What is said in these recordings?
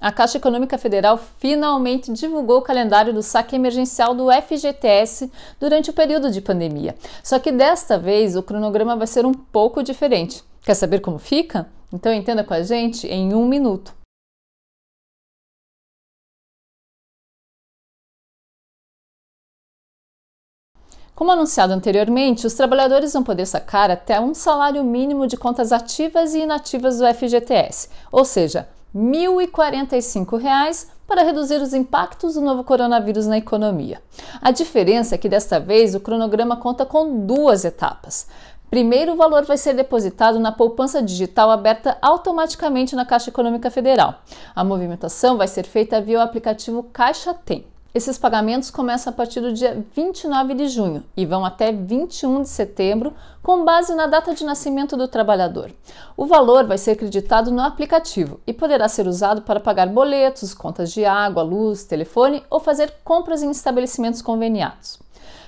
A Caixa Econômica Federal finalmente divulgou o calendário do saque emergencial do FGTS durante o período de pandemia. Só que desta vez o cronograma vai ser um pouco diferente. Quer saber como fica? Então entenda com a gente em um minuto. Como anunciado anteriormente, os trabalhadores vão poder sacar até um salário mínimo de contas ativas e inativas do FGTS, ou seja, R$ 1.045 para reduzir os impactos do novo coronavírus na economia. A diferença é que desta vez o cronograma conta com duas etapas. Primeiro, o valor vai ser depositado na poupança digital aberta automaticamente na Caixa Econômica Federal. A movimentação vai ser feita via o aplicativo Caixa Tem. Esses pagamentos começam a partir do dia 29 de junho e vão até 21 de setembro, com base na data de nascimento do trabalhador. O valor vai ser creditado no aplicativo e poderá ser usado para pagar boletos, contas de água, luz, telefone ou fazer compras em estabelecimentos conveniados.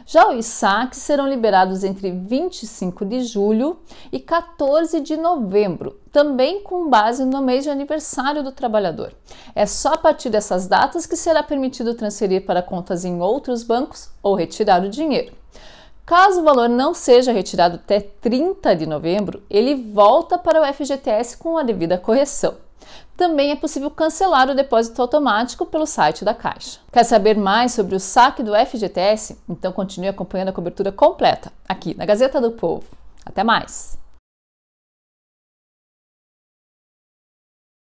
Já os saques serão liberados entre 25 de julho e 14 de novembro, também com base no mês de aniversário do trabalhador. É só a partir dessas datas que será permitido transferir para contas em outros bancos ou retirar o dinheiro. Caso o valor não seja retirado até 30 de novembro, ele volta para o FGTS com a devida correção. Também é possível cancelar o depósito automático pelo site da Caixa. Quer saber mais sobre o saque do FGTS? Então continue acompanhando a cobertura completa aqui na Gazeta do Povo. Até mais!